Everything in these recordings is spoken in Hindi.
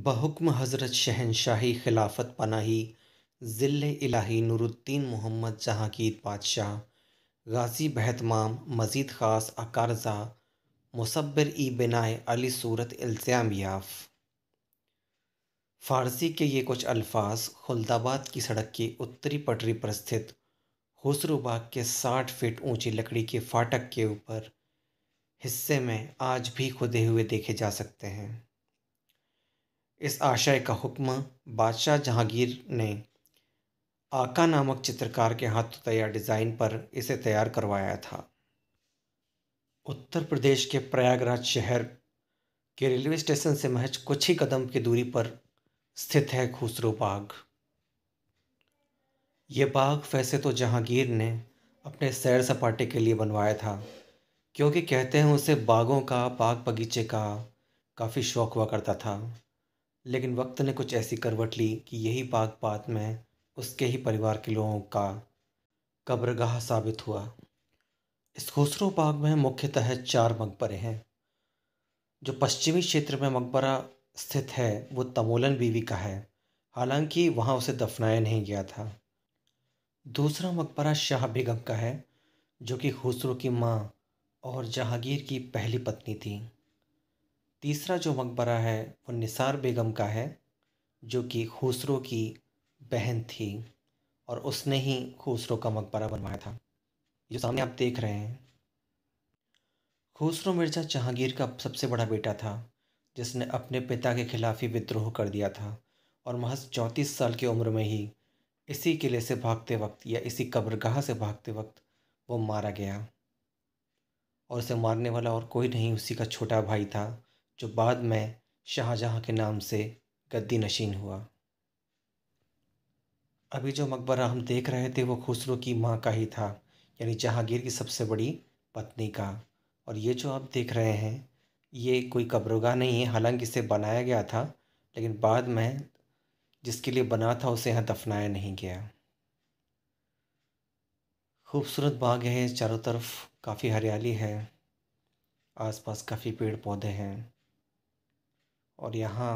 बहुक्म हज़रत शहनशाही खिलाफत पनाही ज़िल इलाही नूरुद्दीन मोहम्मद जहांगीर बादशाह गाजी बहतमाम मजीद ख़ास अकारजा मुसब्बर ई बिनाए अली सूरत इल्ज़ाम याफ फ़ारसी के ये कुछ अल्फाज खुलदाबाद की सड़क की उत्तरी पटरी पर स्थित हुसरूबाग के साठ फीट ऊंची लकड़ी के फाटक के ऊपर हिस्से में आज भी खुदे हुए देखे जा सकते हैं इस आशय का हुक्म बादशाह जहांगीर ने आका नामक चित्रकार के हाथों तैयार डिज़ाइन पर इसे तैयार करवाया था उत्तर प्रदेश के प्रयागराज शहर के रेलवे स्टेशन से महज कुछ ही कदम की दूरी पर स्थित है खुसरो बाग ये बाग वैसे तो जहांगीर ने अपने सैर सपाटे के लिए बनवाया था क्योंकि कहते हैं उसे बागों का बाग बगीचे का काफ़ी शौक हुआ करता था लेकिन वक्त ने कुछ ऐसी करवट ली कि यही बाग बाद में उसके ही परिवार के लोगों का कब्रगाह साबित हुआ इस खुसरो बाग में मुख्यतः चार मकबरे हैं जो पश्चिमी क्षेत्र में मकबरा स्थित है वो तमोलन बीवी का है हालांकि वहाँ उसे दफनाया नहीं गया था दूसरा मकबरा शाह बेगम का है जो कि खुसरो की माँ और जहांगीर की पहली पत्नी थी तीसरा जो मकबरा है वो निसार बेगम का है जो कि खूसरों की बहन थी और उसने ही खूसरो का मकबरा बनवाया था जो सामने आप देख रहे हैं खूसरो मिर्ज़ा जहांगीर का सबसे बड़ा बेटा था जिसने अपने पिता के खिलाफ ही विद्रोह कर दिया था और महज चौंतीस साल की उम्र में ही इसी किले से भागते वक्त या इसी कब्रगाह से भागते वक्त वो मारा गया और उसे मारने वाला और कोई नहीं उसी का छोटा भाई था जो बाद में शाहजहाँ के नाम से गद्दी नशीन हुआ अभी जो मकबरा हम देख रहे थे वो खुसरो की माँ का ही था यानी जहांगीर की सबसे बड़ी पत्नी का और ये जो आप देख रहे हैं ये कोई कब्रगाह नहीं है हालांकि इसे बनाया गया था लेकिन बाद में जिसके लिए बना था उसे यहाँ दफनाया नहीं गया खूबसूरत बाग है चारों तरफ काफ़ी हरियाली है आसपास काफ़ी पेड़ पौधे हैं और यहाँ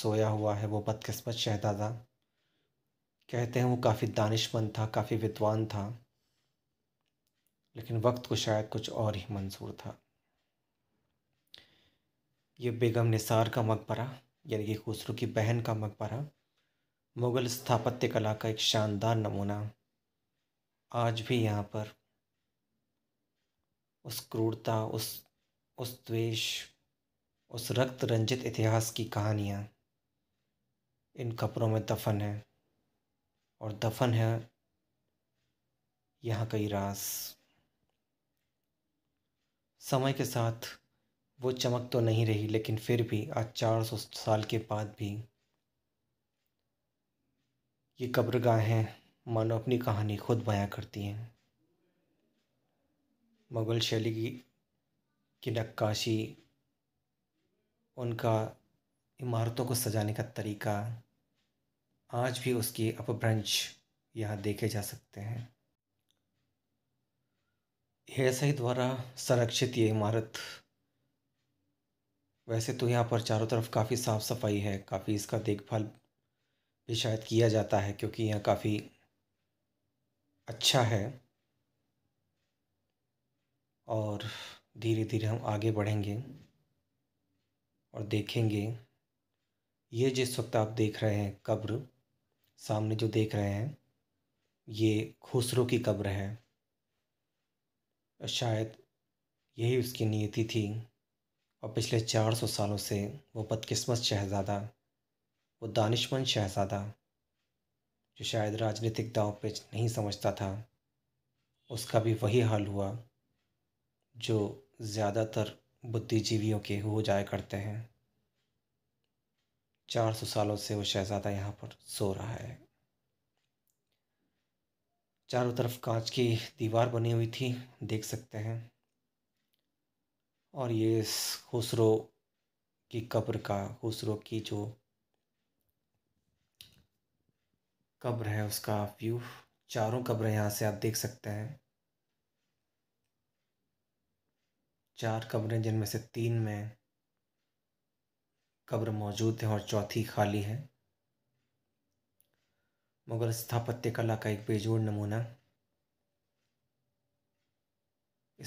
सोया हुआ है वो बदकिस्मत शहजादा कहते हैं वो काफ़ी दानिशमंद था काफ़ी विद्वान था लेकिन वक्त को शायद कुछ और ही मंजूर था ये बेगम निसार का मकबरा यानी कि खुसरू की बहन का मकबरा मुग़ल स्थापत्य कला का एक शानदार नमूना आज भी यहाँ पर उस क्रूरता उस उस द्वेष उस रक्त रंजित इतिहास की कहानियाँ इन कपड़ों में दफन है और दफन है यहाँ कई रास समय के साथ वो चमक तो नहीं रही लेकिन फिर भी आज चार सौ साल के बाद भी ये कब्रगाहें मानो अपनी कहानी खुद बयां करती हैं मुग़ल शैली की नक्काशी उनका इमारतों को सजाने का तरीका आज भी उसके अपभ्रंश यहाँ देखे जा सकते हैं एएसआई द्वारा संरक्षित ये इमारत वैसे तो यहाँ पर चारों तरफ काफ़ी साफ़ सफाई है काफ़ी इसका देखभाल भी शायद किया जाता है क्योंकि यहाँ काफ़ी अच्छा है और धीरे धीरे हम आगे बढ़ेंगे और देखेंगे ये जिस वक्त आप देख रहे हैं कब्र सामने जो देख रहे हैं ये खुसरो की कब्र है शायद यही उसकी नियति थी और पिछले चार सौ सालों से वो बदकिस्मत शहज़ादा वो दानिशमंद शहज़ादा जो शायद राजनीतिक दाव पे नहीं समझता था उसका भी वही हाल हुआ जो ज़्यादातर बुद्धिजीवियों के हो जाया करते हैं चार सौ सालों से वो शहज़ादा यहाँ पर सो रहा है चारों तरफ कांच की दीवार बनी हुई थी देख सकते हैं और ये खुसरो की कब्र का खुसरो की जो कब्र है उसका व्यू चारों कब्र यहाँ से आप देख सकते हैं चार कब्रें जिनमें से तीन में कब्र मौजूद है और चौथी खाली है मुगल स्थापत्य कला का एक बेजोड़ नमूना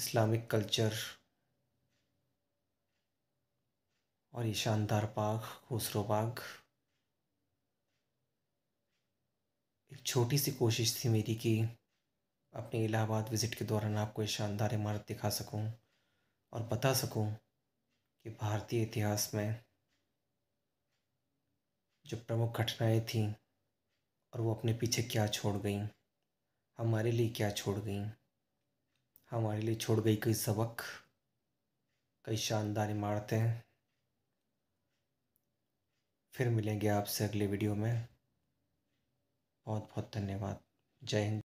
इस्लामिक कल्चर और ये शानदार बाग खूसरो बाग एक छोटी सी कोशिश थी मेरी कि अपने इलाहाबाद विज़िट के दौरान आपको ये शानदार इमारत दिखा सकूं और बता सकूं कि भारतीय इतिहास में जो प्रमुख घटनाएं थीं और वो अपने पीछे क्या छोड़ गईं हमारे लिए क्या छोड़ गईं हमारे लिए छोड़ गई कई सबक कई शानदार इमारतें फिर मिलेंगे आपसे अगले वीडियो में बहुत बहुत धन्यवाद जय हिंद